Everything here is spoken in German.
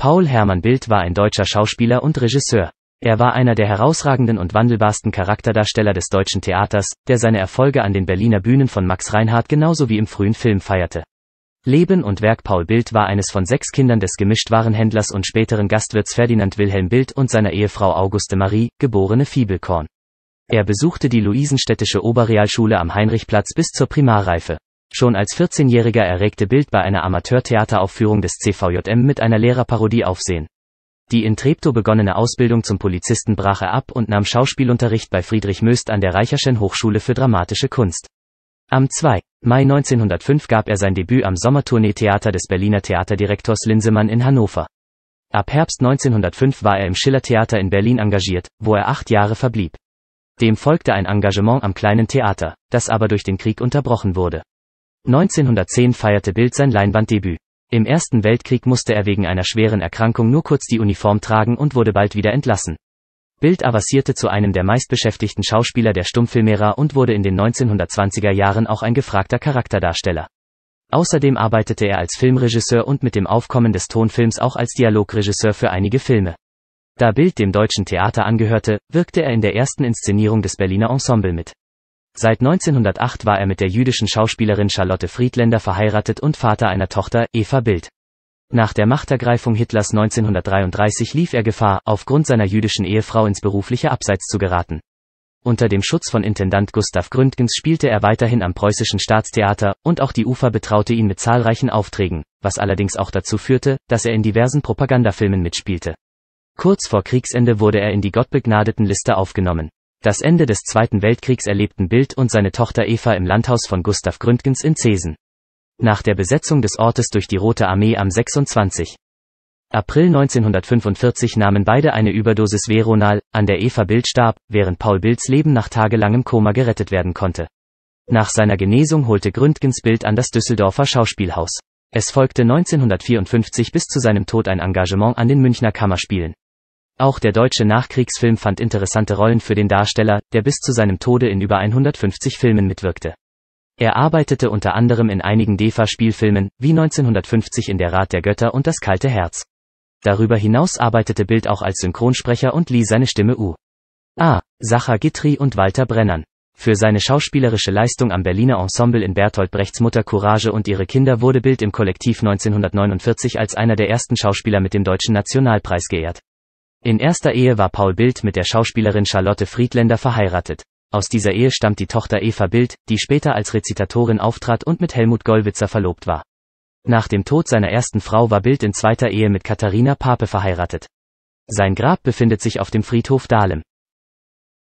Paul Hermann Bild war ein deutscher Schauspieler und Regisseur. Er war einer der herausragenden und wandelbarsten Charakterdarsteller des deutschen Theaters, der seine Erfolge an den Berliner Bühnen von Max Reinhardt genauso wie im frühen Film feierte. Leben und Werk Paul Bild war eines von sechs Kindern des Gemischtwarenhändlers und späteren Gastwirts Ferdinand Wilhelm Bild und seiner Ehefrau Auguste Marie, geborene Fiebelkorn. Er besuchte die Luisenstädtische Oberrealschule am Heinrichplatz bis zur Primarreife. Schon als 14-Jähriger erregte Bild bei einer Amateurtheateraufführung des CVJM mit einer Lehrerparodie Aufsehen. Die in Treptow begonnene Ausbildung zum Polizisten brach er ab und nahm Schauspielunterricht bei Friedrich Möst an der Reicherschen Hochschule für Dramatische Kunst. Am 2. Mai 1905 gab er sein Debüt am Sommertournee-Theater des Berliner Theaterdirektors Linsemann in Hannover. Ab Herbst 1905 war er im Schillertheater in Berlin engagiert, wo er acht Jahre verblieb. Dem folgte ein Engagement am kleinen Theater, das aber durch den Krieg unterbrochen wurde. 1910 feierte Bild sein Leinwanddebüt. Im Ersten Weltkrieg musste er wegen einer schweren Erkrankung nur kurz die Uniform tragen und wurde bald wieder entlassen. Bild avancierte zu einem der meistbeschäftigten Schauspieler der Stummfilmära und wurde in den 1920er Jahren auch ein gefragter Charakterdarsteller. Außerdem arbeitete er als Filmregisseur und mit dem Aufkommen des Tonfilms auch als Dialogregisseur für einige Filme. Da Bild dem deutschen Theater angehörte, wirkte er in der ersten Inszenierung des Berliner Ensemble mit. Seit 1908 war er mit der jüdischen Schauspielerin Charlotte Friedländer verheiratet und Vater einer Tochter, Eva Bild. Nach der Machtergreifung Hitlers 1933 lief er Gefahr, aufgrund seiner jüdischen Ehefrau ins berufliche Abseits zu geraten. Unter dem Schutz von Intendant Gustav Gründgens spielte er weiterhin am Preußischen Staatstheater, und auch die UFA betraute ihn mit zahlreichen Aufträgen, was allerdings auch dazu führte, dass er in diversen Propagandafilmen mitspielte. Kurz vor Kriegsende wurde er in die gottbegnadeten Liste aufgenommen. Das Ende des Zweiten Weltkriegs erlebten Bild und seine Tochter Eva im Landhaus von Gustav Gründgens in Zesen. Nach der Besetzung des Ortes durch die Rote Armee am 26. April 1945 nahmen beide eine Überdosis Veronal, an der Eva Bild starb, während Paul Bilds Leben nach tagelangem Koma gerettet werden konnte. Nach seiner Genesung holte Gründgens Bild an das Düsseldorfer Schauspielhaus. Es folgte 1954 bis zu seinem Tod ein Engagement an den Münchner Kammerspielen. Auch der deutsche Nachkriegsfilm fand interessante Rollen für den Darsteller, der bis zu seinem Tode in über 150 Filmen mitwirkte. Er arbeitete unter anderem in einigen DEFA-Spielfilmen, wie 1950 in Der Rat der Götter und Das kalte Herz. Darüber hinaus arbeitete Bild auch als Synchronsprecher und lieh seine Stimme U. A. Ah, Sacher und Walter Brennern. Für seine schauspielerische Leistung am Berliner Ensemble in Bertolt Brechts Mutter Courage und ihre Kinder wurde Bild im Kollektiv 1949 als einer der ersten Schauspieler mit dem Deutschen Nationalpreis geehrt. In erster Ehe war Paul Bild mit der Schauspielerin Charlotte Friedländer verheiratet. Aus dieser Ehe stammt die Tochter Eva Bild, die später als Rezitatorin auftrat und mit Helmut Gollwitzer verlobt war. Nach dem Tod seiner ersten Frau war Bild in zweiter Ehe mit Katharina Pape verheiratet. Sein Grab befindet sich auf dem Friedhof Dahlem.